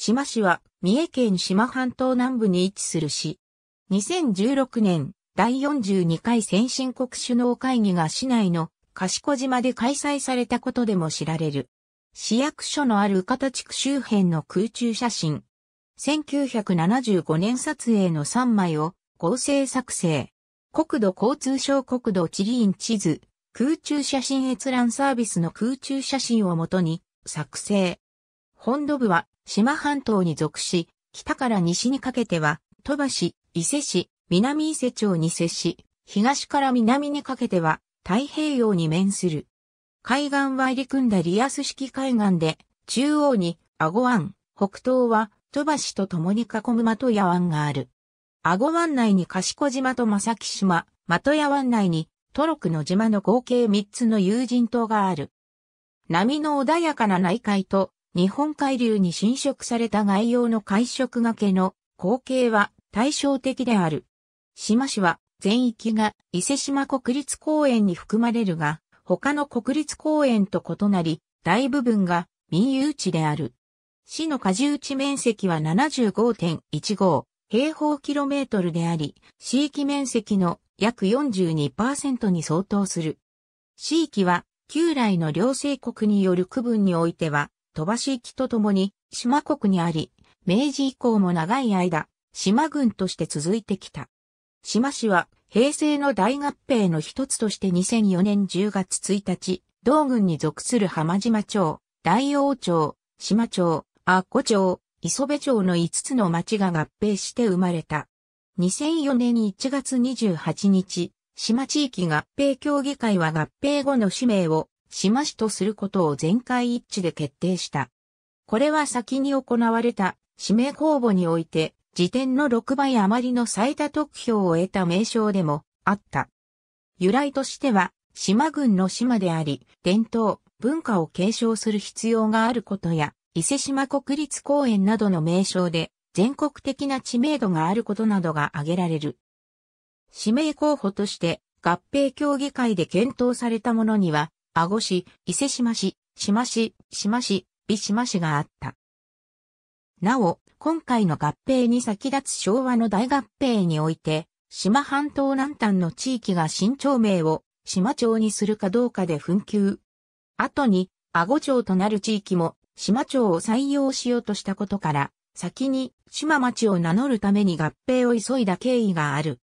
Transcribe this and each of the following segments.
島市は、三重県島半島南部に位置する市。2016年、第42回先進国首脳会議が市内の賢島で開催されたことでも知られる。市役所のある宇方地区周辺の空中写真。1975年撮影の3枚を合成作成。国土交通省国土地理院地図、空中写真閲覧サービスの空中写真をもとに作成。本土部は島半島に属し、北から西にかけては、戸羽市、伊勢市、南伊勢町に接し、東から南にかけては、太平洋に面する。海岸は入り組んだリアス式海岸で、中央に、アゴ湾、北東は、戸羽市と共に囲む的屋湾がある。アゴ湾内に賢島と正木島、的屋湾内に、トロクの島の合計3つの有人島がある。波の穏やかな内海と日本海流に侵食された外洋の海食がけの光景は対照的である。島市は全域が伊勢島国立公園に含まれるが、他の国立公園と異なり、大部分が民有地である。市の果重地面積は75.15平方キロメートルであり、地域面積の約42%に相当する。地域は旧来の両政国による区分においては鳥羽市域とともに島国にあり、明治以降も長い間、島郡として続いてきた。島市は平成の大合併の一つとして2004年10月1日、同郡に属する浜島町、大王町、島町、阿古町、磯部町の5つの町が合併して生まれた。2004年1月28日、島地域合併協議会は合併後の氏名をしましとすることを全会一致で決定した。これは先に行われた指名公募において、時点の6倍余りの最多得票を得た名称でもあった。由来としては、島郡の島であり、伝統、文化を継承する必要があることや、伊勢島国立公園などの名称で、全国的な知名度があることなどが挙げられる。指名候補として、合併協議会で検討されたものには、阿護市、伊勢島市、島市、島市、美島市があった。なお、今回の合併に先立つ昭和の大合併において、島半島南端の地域が新町名を島町にするかどうかで紛糾。後に、阿護町となる地域も島町を採用しようとしたことから、先に島町を名乗るために合併を急いだ経緯がある。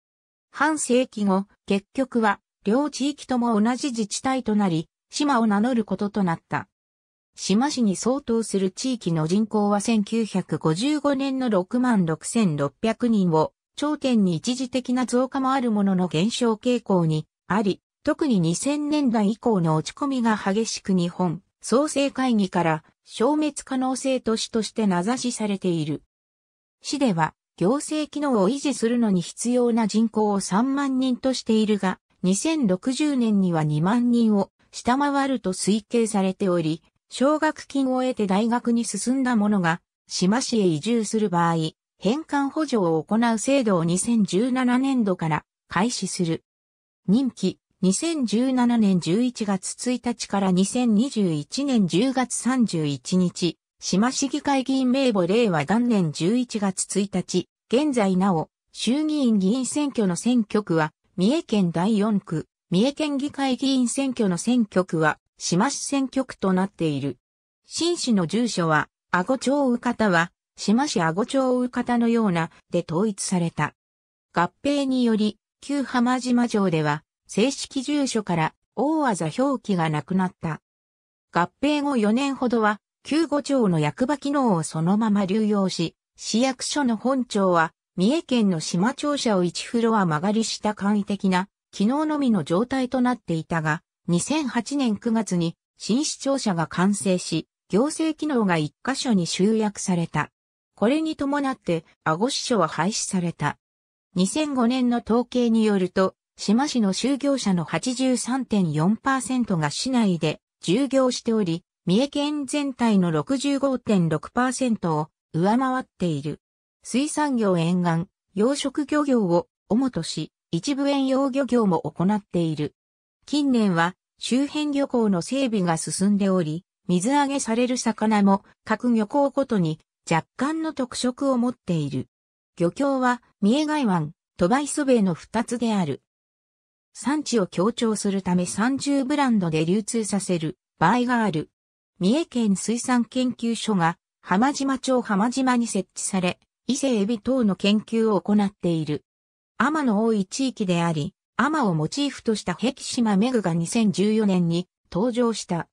半世紀後、結局は両地域とも同じ自治体となり、島を名乗ることとなった。島市に相当する地域の人口は1955年の6万6600人を頂点に一時的な増加もあるものの減少傾向にあり、特に2000年代以降の落ち込みが激しく日本創生会議から消滅可能性都市として名指しされている。市では行政機能を維持するのに必要な人口を3万人としているが、2060年には2万人を下回ると推計されており、奨学金を得て大学に進んだ者が、島市へ移住する場合、返還補助を行う制度を2017年度から開始する。任期、2017年11月1日から2021年10月31日、島市議会議員名簿令和元年11月1日、現在なお、衆議院議員選挙の選挙区は、三重県第4区、三重県議会議員選挙の選挙区は、島市選挙区となっている。新市の住所は、阿護町う方は、島市阿護町う方のような、で統一された。合併により、旧浜島城では、正式住所から、大技表記がなくなった。合併後4年ほどは、旧五町の役場機能をそのまま流用し、市役所の本庁は、三重県の島庁舎を1フロア曲がりした簡易的な昨日のみの状態となっていたが、2008年9月に新市庁舎が完成し、行政機能が一箇所に集約された。これに伴って、顎市所は廃止された。2005年の統計によると、志摩市の就業者の83.4%が市内で従業しており、三重県全体の65.6%を上回っている。水産業沿岸、養殖漁業を主とし、一部遠洋漁業も行っている。近年は周辺漁港の整備が進んでおり、水揚げされる魚も各漁港ごとに若干の特色を持っている。漁協は三重外湾、鳥羽磯部の二つである。産地を強調するため30ブランドで流通させる場合がある。三重県水産研究所が浜島町浜島に設置され、伊勢エビ等の研究を行っている。天の多い地域であり、天をモチーフとした壁島メグが2014年に登場した。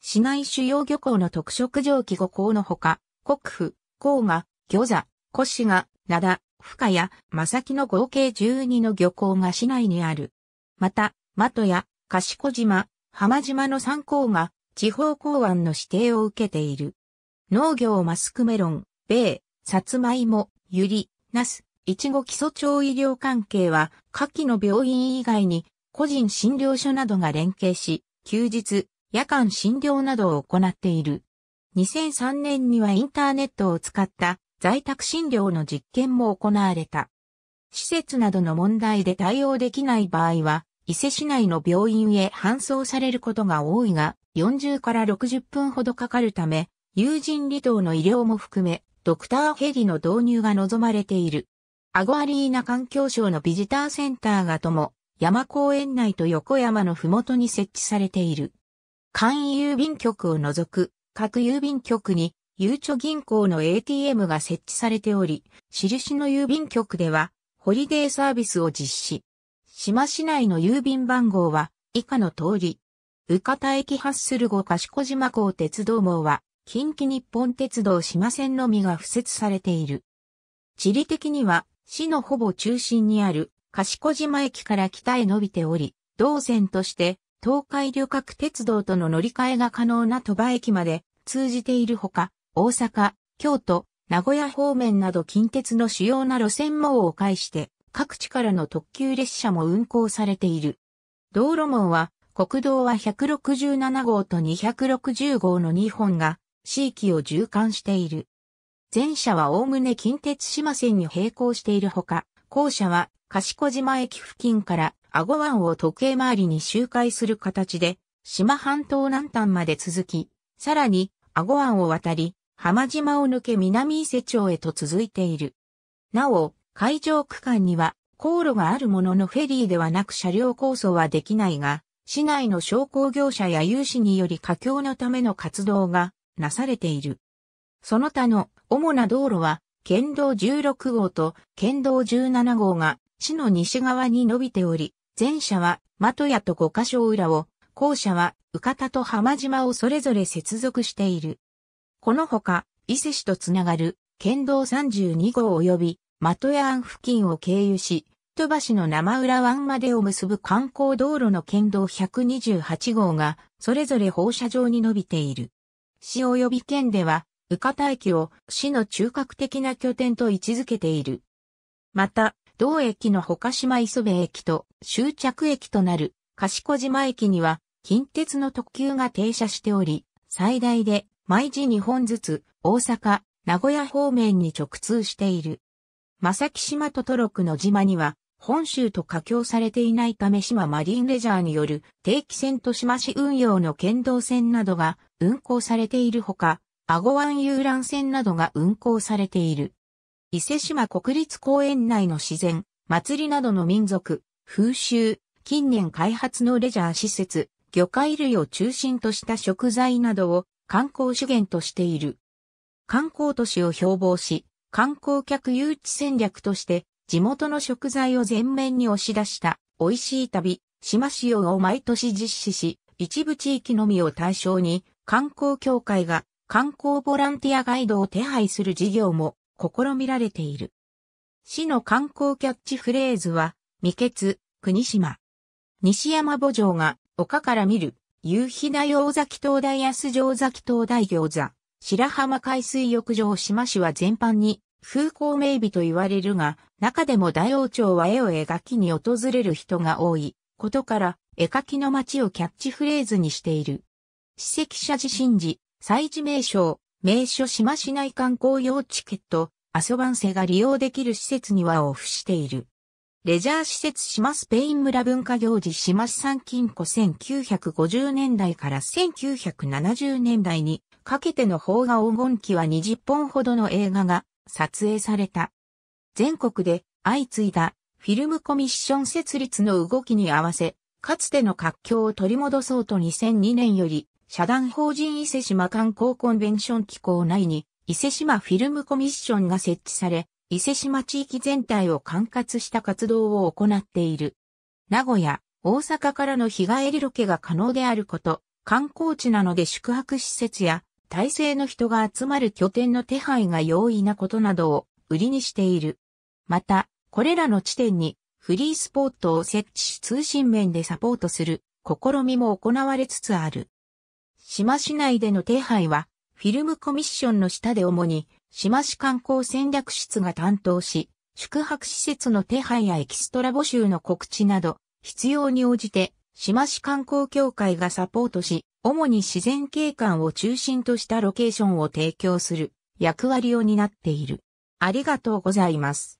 市内主要漁港の特色蒸気五港のほか、国府、甲賀、魚座、越賀、灘、深谷、正木の合計12の漁港が市内にある。また、的や、賢島、浜島の3港が地方港湾の指定を受けている。農業マスクメロン、米、さつまいも、ゆり、ナス、一後基礎庁医療関係は、下記の病院以外に、個人診療所などが連携し、休日、夜間診療などを行っている。2003年にはインターネットを使った在宅診療の実験も行われた。施設などの問題で対応できない場合は、伊勢市内の病院へ搬送されることが多いが、40から60分ほどかかるため、有人離島の医療も含め、ドクターヘリの導入が望まれている。アゴアリーナ環境省のビジターセンターがとも、山公園内と横山のふもとに設置されている。簡易郵便局を除く、各郵便局に、ゆうちょ銀行の ATM が設置されており、印の郵便局では、ホリデーサービスを実施。島市内の郵便番号は、以下の通り。宇方駅発する後賢島港鉄道網は、近畿日本鉄道島線のみが付設されている。地理的には、市のほぼ中心にある賢島駅から北へ伸びており、同線として東海旅客鉄道との乗り換えが可能な鳥羽駅まで通じているほか、大阪、京都、名古屋方面など近鉄の主要な路線網を介して、各地からの特急列車も運行されている。道路網は、国道は167号と260号の2本が、地域を縦貫している。前者はおおむね近鉄島線に並行しているほか、後者は賢島駅付近から阿護湾を時計回りに周回する形で、島半島南端まで続き、さらに阿護湾を渡り、浜島を抜け南伊勢町へと続いている。なお、海上区間には航路があるもののフェリーではなく車両構想はできないが、市内の商工業者や有志により佳境のための活動がなされている。その他の主な道路は、県道16号と県道17号が市の西側に伸びており、前者は的屋と五箇所裏を、後者は浮方と浜島をそれぞれ接続している。このほか、伊勢市とつながる県道32号及び的屋湾付近を経由し、戸橋の生浦湾までを結ぶ観光道路の県道128号が、それぞれ放射状に伸びている。市及び県では、宇方駅を市の中核的な拠点と位置づけている。また、同駅の他島磯部駅と終着駅となる賢島駅には近鉄の特急が停車しており、最大で毎時2本ずつ大阪、名古屋方面に直通している。正木島とトロクの島には本州と架橋されていないため島マリンレジャーによる定期船と島市運用の県道線などが運行されているほか、アゴ湾遊覧船などが運航されている。伊勢島国立公園内の自然、祭りなどの民族、風習、近年開発のレジャー施設、魚介類を中心とした食材などを観光資源としている。観光都市を標榜し、観光客誘致戦略として地元の食材を前面に押し出した美味しい旅、島塩を毎年実施し、一部地域のみを対象に観光協会が観光ボランティアガイドを手配する事業も試みられている。市の観光キャッチフレーズは、未決、国島。西山墓場が丘から見る、夕日大大崎灯台安城崎灯台餃子、白浜海水浴場島市は全般に風光明媚と言われるが、中でも大王町は絵を描きに訪れる人が多いことから、絵描きの街をキャッチフレーズにしている。史跡者自身時、祭事名称、名所島市内観光用チケット、遊ばんせが利用できる施設にはオフしている。レジャー施設島スペイン村文化行事島市産金庫1950年代から1970年代にかけての邦画黄金期は20本ほどの映画が撮影された。全国で相次いだフィルムコミッション設立の動きに合わせ、かつての活況を取り戻そうと2002年より社団法人伊勢島観光コンベンション機構内に、伊勢島フィルムコミッションが設置され、伊勢島地域全体を管轄した活動を行っている。名古屋、大阪からの日帰りロケが可能であること、観光地なので宿泊施設や体制の人が集まる拠点の手配が容易なことなどを売りにしている。また、これらの地点にフリースポットを設置し通信面でサポートする試みも行われつつある。島市内での手配は、フィルムコミッションの下で主に、島市観光戦略室が担当し、宿泊施設の手配やエキストラ募集の告知など、必要に応じて、島市観光協会がサポートし、主に自然景観を中心としたロケーションを提供する役割を担っている。ありがとうございます。